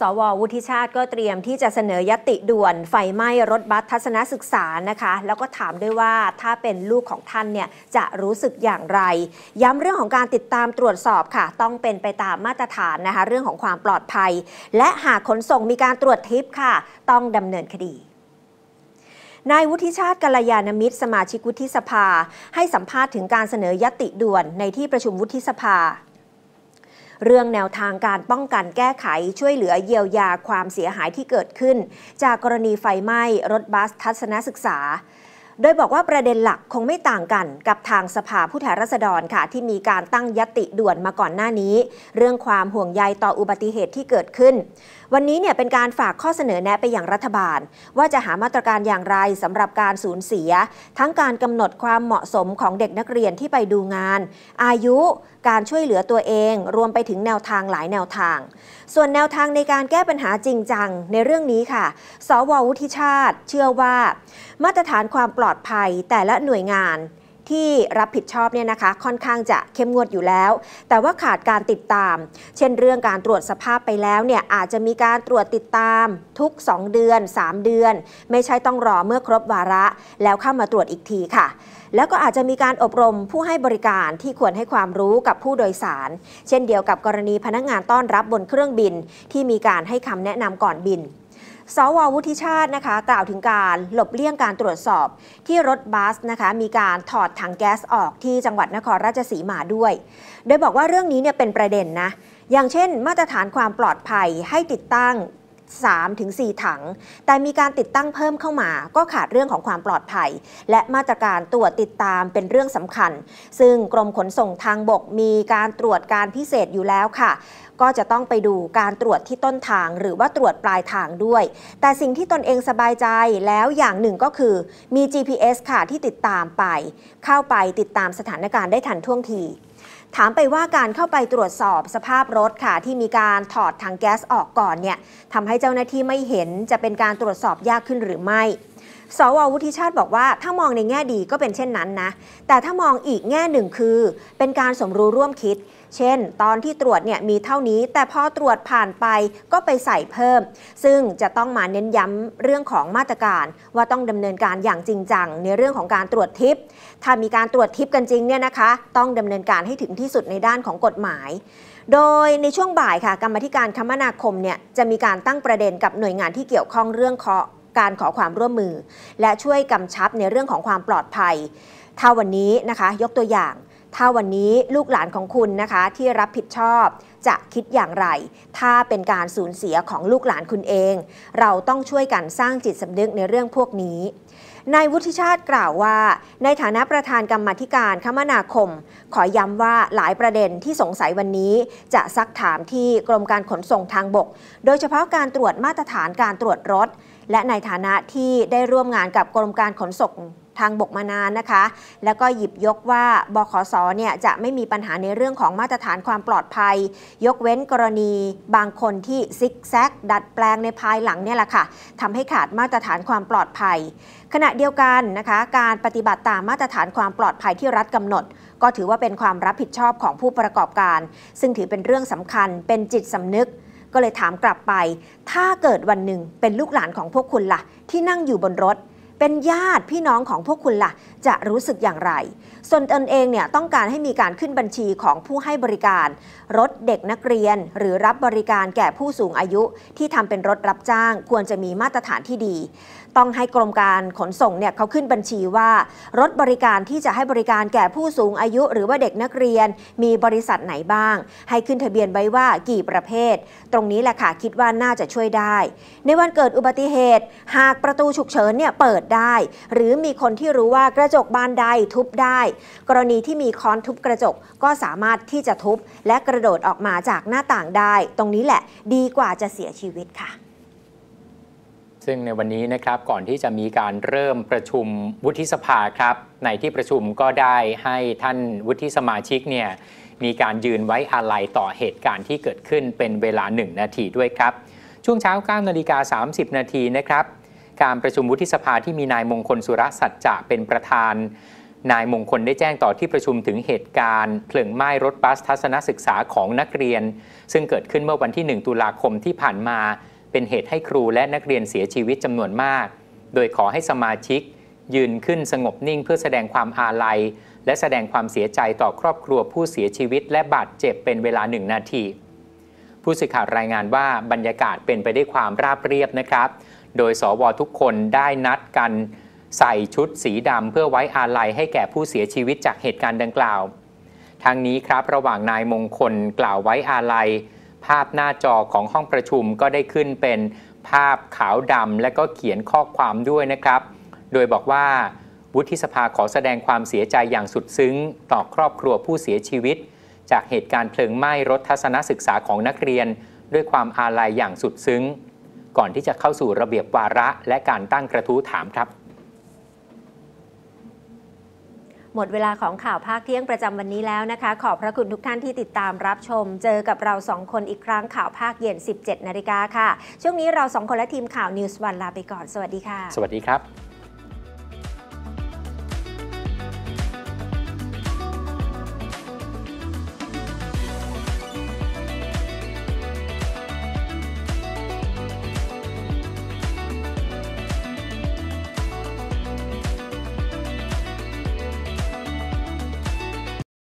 สววุฒิชาติก็เตรียมที่จะเสนอยติด่วนไฟไหม้รถบัสทัศนศึกษานะคะแล้วก็ถามด้วยว่าถ้าเป็นลูกของท่านเนี่ยจะรู้สึกอย่างไร ย้ำเรื่องของการติดตามตรวจสอบค่ะต้องเป็นไปตามมาตรฐานนะคะเรื่องของความปลอดภัย และหากขนส่งมีการตรวจทิปค่ะต้องดำเนินคดีนายวุฒิชาติกัลยาณมิตรสมาชิกวุฒิสภา ให้สัมภาษณ์ถึงการเสนอยติด่วนในที่ประชุมวุฒิสภาเรื่องแนวทางการป้องกันแก้ไขช่วยเหลือเยียวยาความเสียหายที่เกิดขึ้น จากกรณีไฟไหม้ รถบัสทัศนศึกษาโดยบอกว่าประเด็นหลักคงไม่ต่างกันกับทางสภาผู้แทนราษฎรค่ะ ที่มีการตั้งยติด่วนมาก่อนหน้านี้ เรื่องความห่วงใยต่ออุบัติเหตุที่เกิดขึ้น วันนี้เนี่ยเป็นการฝากข้อเสนอแนะไปอย่างรัฐบาล ว่าจะหามาตรการอย่างไรสำหรับการสูญเสีย ทั้งการกำหนดความเหมาะสมของเด็กนักเรียนที่ไปดูงาน อายุการช่วยเหลือตัวเอง รวมไปถึงแนวทางหลายแนวทาง ส่วนแนวทางในการแก้ปัญหาจริงจังในเรื่องนี้ค่ะสววุฒิชาติ เชื่อว่า มาตรฐานความปลอดอดภัยแต่ละหน่วยงานที่รับผิดชอบเนี่ยนะคะค่อนข้างจะเข้มงวดอยู่แล้ว แต่ว่าขาดการติดตาม เช่นเรื่องการตรวจสภาพไปแล้วเนี่ยอาจจะมีการตรวจติดตาม ทุก 2 เดือน 3 เดือน ไม่ใช่ต้องรอเมื่อครบวาระ แล้วเข้ามาตรวจอีกทีค่ะ แล้วก็อาจจะมีการอบรมผู้ให้บริการที่ควรให้ความรู้กับผู้โดยสาร เช่นเดียวกับกรณีพนักงงานต้อนรับบนเครื่องบิน ที่มีการให้คำแนะนำก่อนบินสววุฒิชาตินะคะกล่าวถึงการหลบเลี่ยงการตรวจสอบที่รถบัสนะคะมีการถอดถังแก๊ส ออกที่จังหวัดนครราชสีมาด้วย โดยบอกว่าเรื่องนี้เนี่ยเป็นประเด็นนะ อย่างเช่น มาตรฐานความปลอดภัยให้ติดตั้ง 3-4 ถัง แต่มีการติดตั้งเพิ่มเข้ามา ก็ขาดเรื่องของความปลอดภัย และมาตรการตรวจติดตามเป็นเรื่องสำคัญ ซึ่งกรมขนส่งทางบกมีการตรวจการพิเศษอยู่แล้วค่ะก็จะต้องไปดูการตรวจที่ต้นทางหรือว่าตรวจปลายทางด้วย แต่สิ่งที่ตนเองสบายใจแล้วอย่างหนึ่งก็คือมี GPS ค่ะที่ติดตามไป เข้าไปติดตามสถานการณ์ได้ทันท่วงที ถามไปว่าการเข้าไปตรวจสอบสภาพรถค่ะที่มีการถอดถังแก๊สออกก่อนเนี่ยทำให้เจ้าหน้าที่ไม่เห็นจะเป็นการตรวจสอบยากขึ้นหรือไม่สววุฒิชาติบอกว่าถ้ามองในแง่ดีก็เป็นเช่นนั้นนะ แต่ถ้ามองอีกแง่หนึ่งคือเป็นการสมรู้ร่วมคิด เช่นตอนที่ตรวจเนี่ย มีเท่านี้แต่พอตรวจผ่านไปก็ไปใส่เพิ่ม ซึ่งจะต้องมาเน้นย้ำเรื่องของมาตรการ ว่าต้องดำเนินการอย่างจริงจังในเรื่องของการตรวจทิปถ้ามีการตรวจทิปกันจริงเนี่ยนะคะต้องดำเนินการให้ถึงที่สุดในด้านของกฎหมาย โดยในช่วงบ่ายค่ะกรรมธิการคมนาคมเนี่ยจะมีการตั้งประเด็นกับหน่วยงานที่เกี่ยวข้องเรื่องการขอความร่วมมือ และช่วยกำชับในเรื่องของความปลอดภัย ถ้าวันนี้นะคะยกตัวอย่าง ถ้าวันนี้ลูกหลานของคุณนะคะที่รับผิดชอบจะคิดอย่างไร ถ้าเป็นการสูญเสียของลูกหลานคุณเอง เราต้องช่วยกันสร้างจิตสำนึกในเรื่องพวกนี้ นายวุฒิชาติกล่าวว่า ในฐานะประธานกรรมธิการคมนาคม ขอย้ำว่าหลายประเด็นที่สงสัยวันนี้จะซักถามที่กรมการขนส่งทางบก โดยเฉพาะการตรวจมาตรฐานการตรวจรถและในฐานะที่ได้ร่วมงานกับกรมการขนส่งทางบกมานานนะคะ แล้วก็หยิบยกว่าบขสเนี่ยจะไม่มีปัญหาในเรื่องของมาตรฐานความปลอดภัย ยกเว้นกรณีบางคนที่ซิกแซก ดัดแปลงในภายหลังเนี่ยแหละค่ะทำให้ขาดมาตรฐานความปลอดภัย ขณะเดียวกันนะคะ การปฏิบัติตามมาตรฐานความปลอดภัยที่รัฐกำหนด ก็ถือว่าเป็นความรับผิดชอบของผู้ประกอบการ ซึ่งถือเป็นเรื่องสำคัญ เป็นจิตสำนึกก็เลยถามกลับไป ถ้าเกิดวันหนึ่งเป็นลูกหลานของพวกคุณละ่ะ ที่นั่งอยู่บนรถ เป็นญาติพี่น้องของพวกคุณละ่ะจะรู้สึกอย่างไรส่วนตนเองเนี่ยต้องการให้มีการขึ้นบัญชีของผู้ให้บริการ รถเด็กนักเรียน หรือรับบริการแก่ผู้สูงอายุ ที่ทำเป็นรถรับจ้างควรจะมีมาตรฐานที่ดี ต้องให้กรมการขนส่งเนี่ยเขาขึ้นบัญชีว่า รถบริการที่จะให้บริการแก่ผู้สูงอายุ หรือว่าเด็กนักเรียน มีบริษัทไหนบ้าง ให้ขึ้นทะเบียนไว้ว่ากี่ประเภท ตรงนี้แหละค่ะคิดว่าน่าจะช่วยได้ ในวันเกิดอุบัติเหตุ หากประตูฉุกเฉินเนี่ยเปิดได้ หรือมีคนที่รู้ว่ากระจกบานใดทุบได้กรณีที่มีค้อนทุบกระจกก็สามารถที่จะทุบ และกระโดดออกมาจากหน้าต่างได้ ตรงนี้แหละดีกว่าจะเสียชีวิตค่ะ ซึ่งในวันนี้นะครับก่อนที่จะมีการเริ่มประชุมวุฒิสภาครับ ในที่ประชุมก็ได้ให้ท่านวุฒิสมาชิกเนี่ยมีการยืนไว้อาลัยต่อเหตุการณ์ที่เกิดขึ้นเป็นเวลา 1 นาทีด้วยครับ ช่วงเช้า9นาฬิกา30นาทีนะครับ การประชุมวุฒิสภาที่มีนายมงคลสุรศัจจะเป็นประธานนายมงคลได้แจ้งต่อที่ประชุมถึงเหตุการณ์ เพลิงไหม้รถบัสทัศนศึกษาของนักเรียน ซึ่งเกิดขึ้นเมื่อวันที่ 1ตุลาคมที่ผ่านมา เป็นเหตุให้ครูและนักเรียนเสียชีวิตจำนวนมาก โดยขอให้สมาชิกยืนขึ้นสงบนิ่งเพื่อแสดงความอาลัย และแสดงความเสียใจต่อครอบครัวผู้เสียชีวิตและบาดเจ็บเป็นเวลาหนึ่งนาที ผู้สื่อข่าวรายงานว่าบรรยากาศเป็นไปได้วยความราบเรียบนะครับ โดยสวทุกคนได้นัดกันใส่ชุดสีดำเพื่อไว้อาลัยให้แก่ผู้เสียชีวิตจากเหตุการณ์ดังกล่าวทางนี้ครับระหว่างนายมงคลกล่าวไว้อาลัยภาพหน้าจอของห้องประชุมก็ได้ขึ้นเป็นภาพขาวดำและก็เขียนข้อความด้วยนะครับ โดยบอกว่าวุฒิสภาขอแสดงความเสียใจอย่างสุดซึ้ง ต่อครอบครัวผู้เสียชีวิต จากเหตุการณ์เพลิงไหม้รถทัศนศึกษาของนักเรียน ด้วยความอาลัยอย่างสุดซึ้ง ก่อนที่จะเข้าสู่ระเบียบวาระ และการตั้งกระทู้ถามครับหมดเวลาของข่าวภาคเที่ยงประจำวันนี้แล้วนะคะ ขอบพระคุณทุกท่านที่ติดตามรับชม เจอกับเราสองคนอีกครั้งข่าวภาคเย็น 17 นาฬิกาค่ะ ช่วงนี้เราสองคนและทีมข่าวนิวส์วันลาไปก่อน สวัสดีค่ะ สวัสดีครับ